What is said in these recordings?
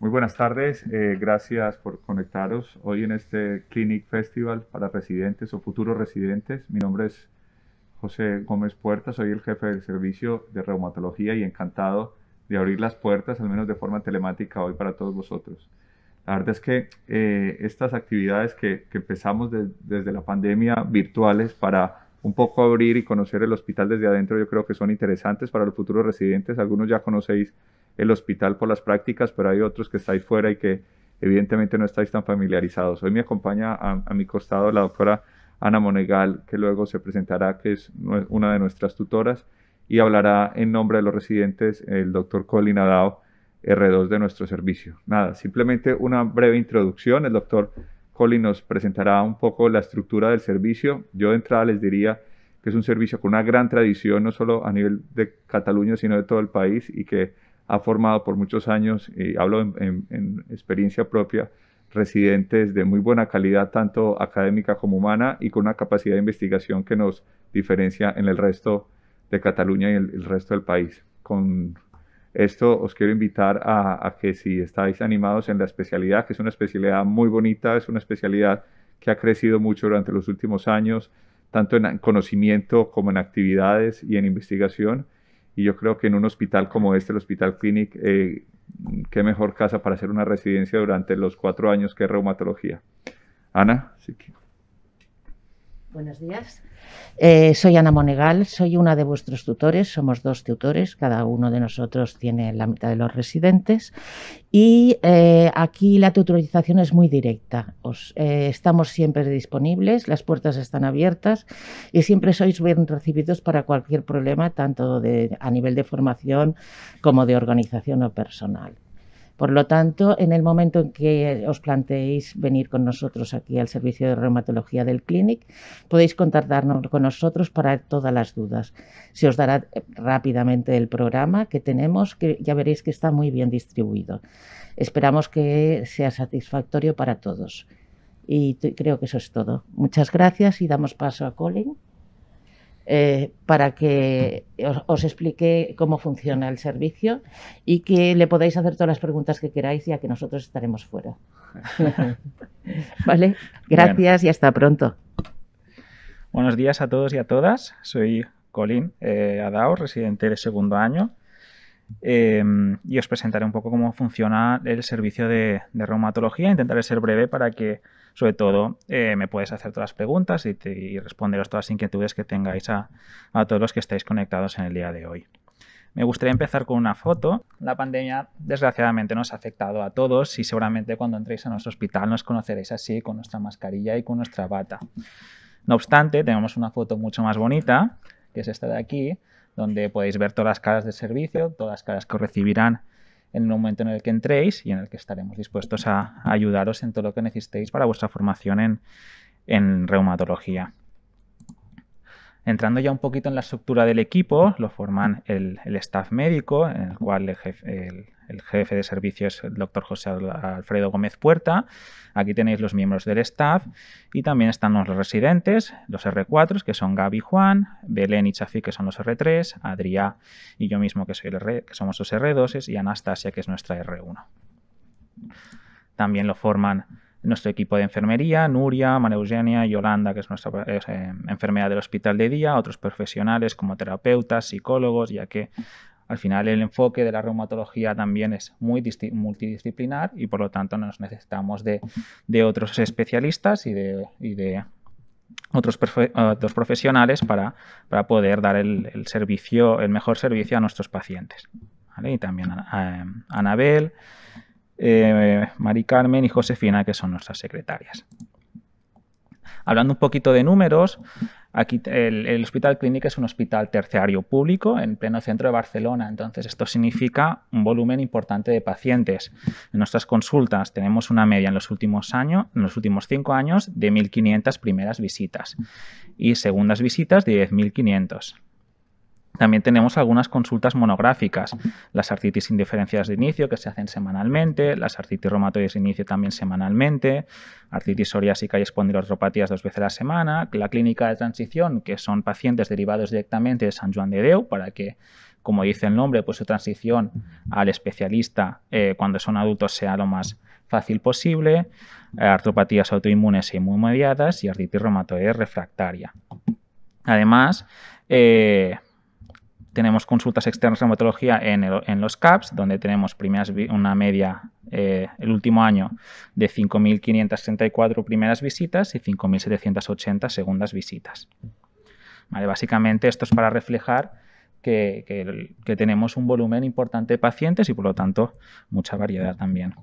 Muy buenas tardes, eh, gracias por conectaros hoy en este Clinic Festival para residentes o futuros residentes. Mi nombre es José Gómez Puertas, soy el jefe del servicio de reumatología y encantado de abrir las puertas, al menos de forma telemática, hoy para todos vosotros. La verdad es que eh, estas actividades que, empezamos desde la pandemia virtuales para un poco abrir y conocer el hospital desde adentro, yo creo que son interesantes para los futuros residentes. Algunos ya conocéis el hospital por las prácticas, pero hay otros que estáis fuera y que evidentemente no estáis tan familiarizados. Hoy me acompaña a, mi costado la doctora Ana Monegal, que luego se presentará, que es una de nuestras tutoras, y hablará en nombre de los residentes el doctor Colin Adao, R2 de nuestro servicio. Nada, simplemente una breve introducción. El doctor Colin nos presentará un poco la estructura del servicio. Yo de entrada les diría que es un servicio con una gran tradición, no solo a nivel de Cataluña, sino de todo el país, y que ha formado por muchos años, y hablo en, experiencia propia, residentes de muy buena calidad, tanto académica como humana, y con una capacidad de investigación que nos diferencia en el resto de Cataluña y el, el resto del país. Con esto os quiero invitar a, a, que si estáis animados en la especialidad, que es una especialidad muy bonita, es una especialidad que ha crecido mucho durante los últimos años, tanto en conocimiento como en actividades y en investigación, y yo creo que en un hospital como este, el Hospital Clinic, eh, qué mejor casa para hacer una residencia durante los cuatro años que reumatología. Ana, sí que... Buenos días. Eh, soy Ana Monegal, soy una de vuestros tutores, somos dos tutores, cada uno de nosotros tiene la mitad de los residentes y eh, aquí la tutorización es muy directa, Os, eh, estamos siempre disponibles, las puertas están abiertas y siempre sois bien recibidos para cualquier problema, tanto a nivel de formación como de organización o personal. Por lo tanto, en el momento en que os planteéis venir con nosotros aquí al servicio de reumatología del Clinic, podéis contactarnos con nosotros para todas las dudas. Se os dará eh, rápidamente el programa que tenemos, que ya veréis que está muy bien distribuido. Esperamos que sea satisfactorio para todos. Y creo que eso es todo. Muchas gracias y damos paso a Colin. Eh, para que os, explique cómo funciona el servicio y que le podáis hacer todas las preguntas que queráis ya que nosotros estaremos fuera. vale, gracias y hasta pronto. Buenos días a todos y a todas. Soy Colin eh, Adao, residente de segundo año. Em, y os presentaré un poco cómo funciona el servicio de reumatología. Intentaré ser breve para que sobre todo eh, me puedes hacer todas las preguntas y, responderos todas las inquietudes que tengáis a, todos los que estáis conectados en el día de hoy. Me gustaría empezar con una foto. La pandemia, desgraciadamente, nos ha afectado a todos y seguramente cuando entréis a nuestro hospital nos conoceréis así, con nuestra mascarilla y con nuestra bata. No obstante, tenemos una foto mucho más bonita, que es esta de aquí, donde podéis ver todas las caras de servicio, todas las caras que recibirán en el momento en el que entréis y en el que estaremos dispuestos a, ayudaros en todo lo que necesitéis para vuestra formación en, en reumatología. Entrando ya un poquito en la estructura del equipo, lo forman el, staff médico, en el cual el jefe, de servicio es el doctor José Alfredo Gómez Puerta. Aquí tenéis los miembros del staff y también están los residentes, los R4, que son Gaby y Juan, Belén y Chafi, que son los R3, Adriá y yo mismo, que, que somos los R2, y Anastasia, que es nuestra R1. También lo forman nuestro equipo de enfermería, Nuria, María Eugenia y Yolanda, que es nuestra eh, enfermera del hospital de día, otros profesionales como terapeutas, psicólogos, ya que al final el enfoque de la reumatología también es muy multidisciplinar y por lo tanto nos necesitamos de, otros especialistas y de, otros, profesionales para, para poder dar el, servicio, el mejor servicio a nuestros pacientes. Y también a Anabel eh, Mari Carmen y Josefina, que son nuestras secretarias. Hablando un poquito de números, aquí el, Hospital Clínica es un hospital terciario público en pleno centro de Barcelona, entonces esto significa un volumen importante de pacientes. En nuestras consultas tenemos una media en los últimos años, en los últimos cinco años, de 1.500 primeras visitas y segundas visitas de 10.500. También tenemos algunas consultas monográficas, las artritis indiferencias de inicio que se hacen semanalmente, las artritis reumatoides de inicio también semanalmente, artritis psoriásica y espondilartropatías dos veces a la semana, la clínica de transición, que son pacientes derivados directamente de San Juan de Deu para que como dice el nombre, pues su transición al especialista eh, cuando son adultos sea lo más fácil posible, eh, artropatías autoinmunes muy mediadas y artritis reumatoide refractaria. Además, eh, tenemos consultas externas de reumatología en, los CAPS, donde tenemos primeras una media eh, el último año de 5.534 primeras visitas y 5.780 segundas visitas. básicamente esto es para reflejar que tenemos un volumen importante de pacientes y por lo tanto mucha variedad también.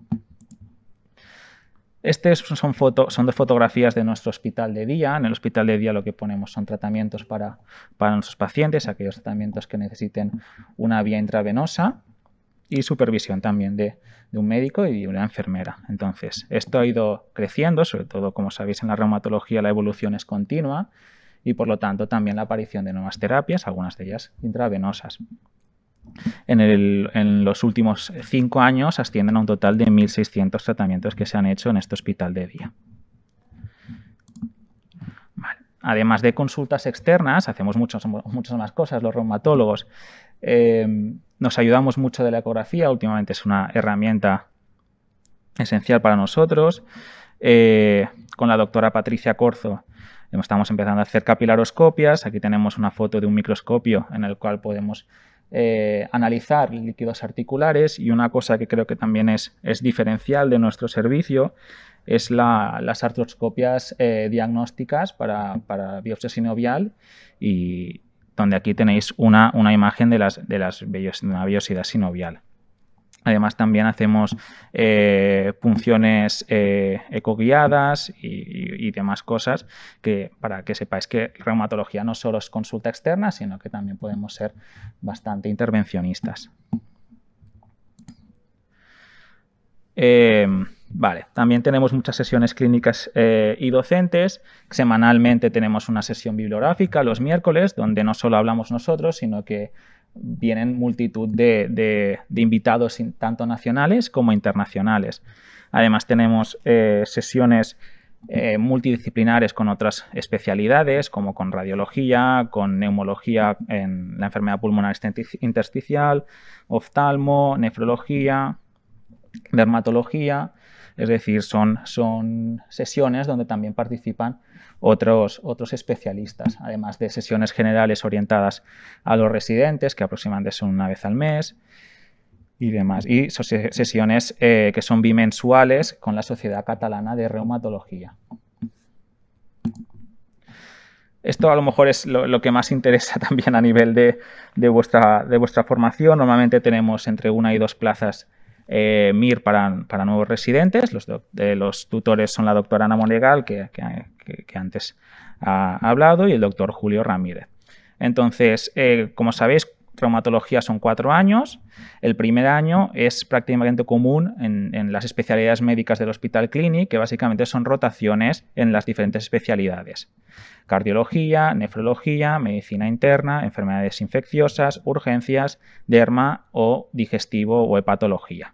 Estas son, dos fotografías de nuestro hospital de día. En el hospital de día lo que ponemos son tratamientos para, para nuestros pacientes, aquellos tratamientos que necesiten una vía intravenosa y supervisión también de, de, un médico y de una enfermera. Entonces, esto ha ido creciendo, sobre todo, como sabéis, en la reumatología la evolución es continua y por lo tanto también la aparición de nuevas terapias, algunas de ellas intravenosas en, los últimos cinco años ascienden a un total de 1.600 tratamientos que se han hecho en este hospital de día. Además de consultas externas, hacemos muchas más cosas los reumatólogos. Eh, nos ayudamos mucho de la ecografía, últimamente es una herramienta esencial para nosotros. Eh, con la doctora Patricia Corzo estamos empezando a hacer capilaroscopias. Aquí tenemos una foto de un microscopio en el cual podemos eh, analizar líquidos articulares y una cosa que creo que también es, es diferencial de nuestro servicio es las artroscopias eh, diagnósticas para, para, biopsia sinovial y donde aquí tenéis una, una imagen de, las, de biosidad sinovial. Además, también hacemos eh, funciones eco eh, ecoguiadas y, demás cosas que, para que sepáis que reumatología no solo es consulta externa, sino que también podemos ser bastante intervencionistas. Em, vale, también tenemos muchas sesiones clínicas eh, y docentes. Semanalmente tenemos una sesión bibliográfica los miércoles, donde no solo hablamos nosotros, sino que vienen multitud de, invitados tanto nacionales como internacionales. Además tenemos eh, sesiones eh, multidisciplinares con otras especialidades, como con radiología, con neumología en la enfermedad pulmonar intersticial, oftalmo, nefrología, dermatología, es decir, son, sesiones donde también participan otros, especialistas, además de sesiones generales orientadas a los residentes, que aproximadamente son una vez al mes y demás. Y sesiones eh, que son bimensuales con la Sociedad Catalana de Reumatología. Esto a lo mejor es lo, que más interesa también a nivel vuestra, de vuestra formación. Normalmente tenemos entre una y dos plazas eh, MIR para, nuevos residentes. Los, tutores son la doctora Ana Monegal, que, antes ha hablado, y el doctor Julio Ramírez. Entonces, eh, como sabéis, traumatología son cuatro años. El primer año es prácticamente común en, en, las especialidades médicas del Hospital Clinic, que básicamente son rotaciones en las diferentes especialidades. Cardiología, nefrología, medicina interna, enfermedades infecciosas, urgencias, derma o digestivo o hepatología.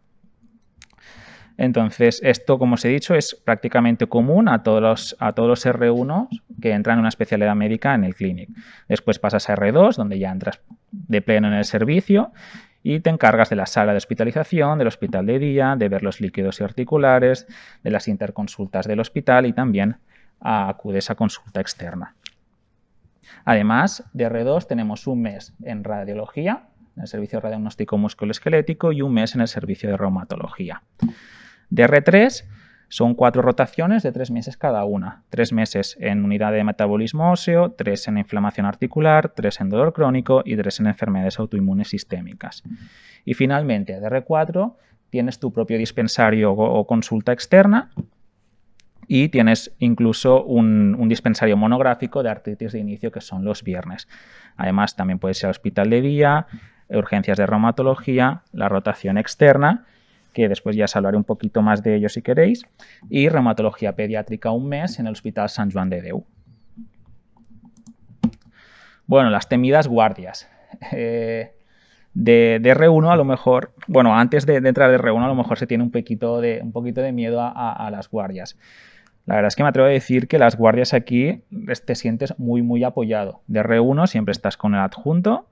Entonces, esto, como os he dicho, es prácticamente común a todos los, R1 que entran en una especialidad médica en el clinic. Después pasas a R2, donde ya entras de pleno en el servicio y te encargas de la sala de hospitalización, del hospital de día, de ver los líquidos y articulares, de las interconsultas del hospital y también ah, acudes a consulta externa. Además, de R2 tenemos un mes en radiología, en el servicio de radiagnóstico musculoesquelético y un mes en el servicio de reumatología dr 3 son cuatro rotaciones de tres meses cada una. Tres meses en unidad de metabolismo óseo, tres en inflamación articular, tres en dolor crónico y tres en enfermedades autoinmunes sistémicas. Y finalmente, de 4 tienes tu propio dispensario o consulta externa y tienes incluso un, dispensario monográfico de artritis de inicio que son los viernes. Además, también puedes ir hospital de día, urgencias de reumatología, la rotación externa que después ya os hablaré un poquito más de ello si queréis, y reumatología pediátrica un mes en el Hospital San Juan de Deu. Bueno, las temidas guardias. Eh, de, de, R1 a lo mejor, bueno, antes de, entrar de R1 a lo mejor se tiene un poquito de, un poquito de miedo a, a las guardias. La verdad es que me atrevo a decir que las guardias aquí pues, te sientes muy, muy apoyado. De R1 siempre estás con el adjunto,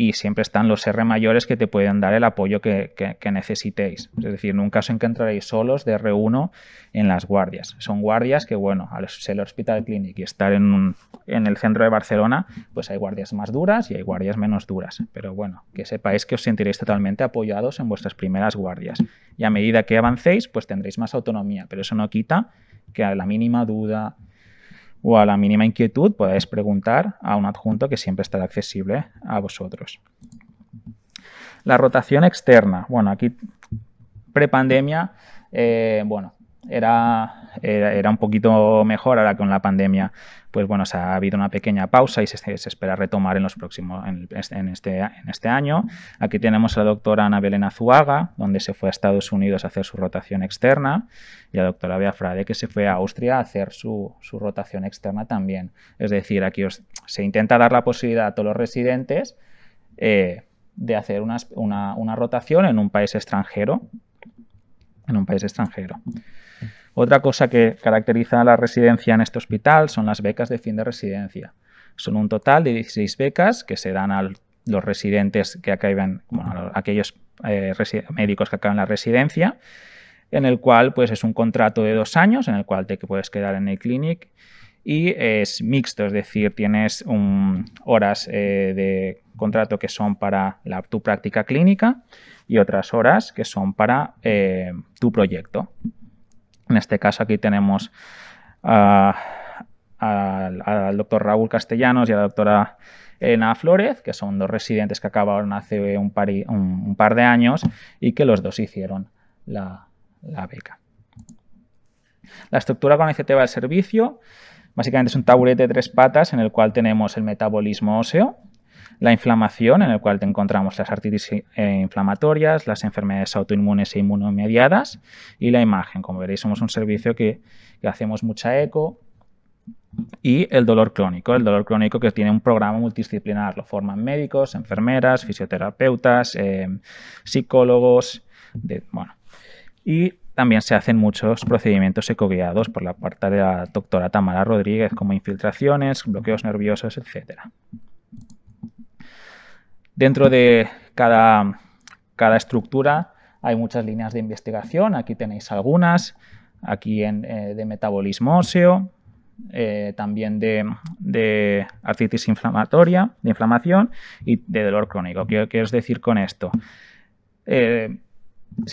y siempre están los R mayores que te pueden dar el apoyo que, necesitéis. Es decir, nunca os encontraréis solos de R1 en las guardias. Son guardias que, bueno, al ser el Hospital Clinic y estar en, en el centro de Barcelona, pues hay guardias más duras y hay guardias menos duras. Pero bueno, que sepáis que os sentiréis totalmente apoyados en vuestras primeras guardias. Y a medida que avancéis, pues tendréis más autonomía. Pero eso no quita que a la mínima duda, o a la mínima inquietud podéis preguntar a un adjunto que siempre estará accesible a vosotros. La rotación externa. Bueno, aquí prepandemia, eh, bueno, era, era, un poquito mejor ahora que con la pandemia. Pues bueno, se ha habido una pequeña pausa y se, espera retomar en los próximos, este, en, este, año. Aquí tenemos a la doctora Ana Belén Azuaga, donde se fue a Estados Unidos a hacer su rotación externa, y a la doctora Bea Frade, que se fue a Austria a hacer su, rotación externa también. Es decir, aquí se intenta dar la posibilidad a todos los residentes eh, de hacer una, una rotación en un país extranjero. En un país extranjero. Otra cosa que caracteriza a la residencia en este hospital son las becas de fin de residencia. Son un total de 16 becas que se dan a los residentes que acaban, bueno, a aquellos eh, médicos que acaban la residencia, en el cual pues es un contrato de dos años en el cual te puedes quedar en el clinic y es mixto, es decir, tienes horas eh, de contrato que son para tu práctica clínica y otras horas que son para eh, tu proyecto. En este caso aquí tenemos al, doctor Raúl Castellanos y a la doctora Elena Flores, que son dos residentes que acabaron hace un par, un, par de años y que los dos hicieron la, la beca. La estructura va del servicio básicamente es un taburete de tres patas en el cual tenemos el metabolismo óseo, la inflamación, en el cual te encontramos las artritis eh, inflamatorias, las enfermedades autoinmunes e inmunomediadas y la imagen. Como veréis, somos un servicio que, hacemos mucha eco, y el dolor crónico, el dolor crónico que tiene un programa multidisciplinar, lo forman médicos, enfermeras, fisioterapeutas, eh, psicólogos, bueno. Y también se hacen muchos procedimientos ecoguiados por la parte de la doctora Tamara Rodríguez, como infiltraciones, bloqueos nerviosos, etcétera. Dentro de cada, estructura hay muchas líneas de investigación. Aquí tenéis algunas, aquí eh, de metabolismo óseo, eh, también de, artritis inflamatoria, de inflamación y de dolor crónico. ¿Qué quiero decir con esto? Eh,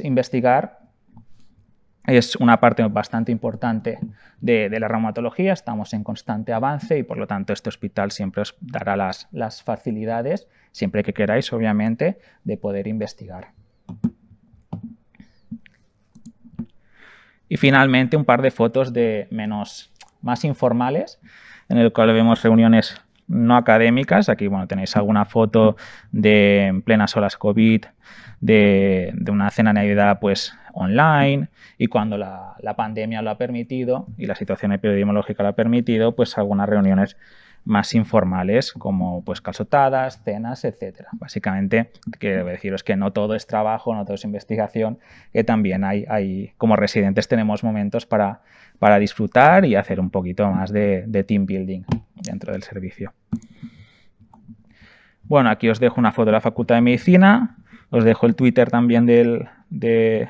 investigar es una parte bastante importante de, la reumatología, estamos en constante avance y por lo tanto este hospital siempre os dará las, las facilidades, siempre que queráis obviamente, de poder investigar. Y finalmente un par de fotos de menos más informales, en el cual vemos reuniones no académicas. Aquí bueno, tenéis alguna foto de en plenas olas COVID, de, una cena de Navidad pues, online y cuando la, la, pandemia lo ha permitido y la situación epidemiológica lo ha permitido, pues algunas reuniones más informales, como pues calzotadas, cenas, etcétera. Básicamente, quiero deciros que no todo es trabajo, no todo es investigación, que también hay, hay como residentes tenemos momentos para, para disfrutar y hacer un poquito más de, team building dentro del servicio. Bueno, aquí os dejo una foto de la Facultad de Medicina, os dejo el Twitter también de, de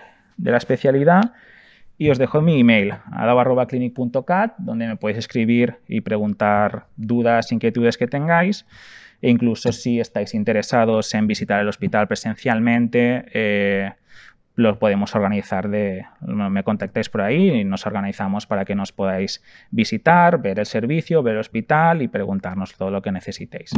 la especialidad y os dejo mi email, la@clinic.cat donde me podéis escribir y preguntar dudas, inquietudes que tengáis. E incluso si estáis interesados en visitar el hospital presencialmente, eh, los podemos organizar de. Me contactáis por ahí y nos organizamos para que nos podáis visitar, ver el servicio, ver el hospital y preguntarnos todo lo que necesitéis.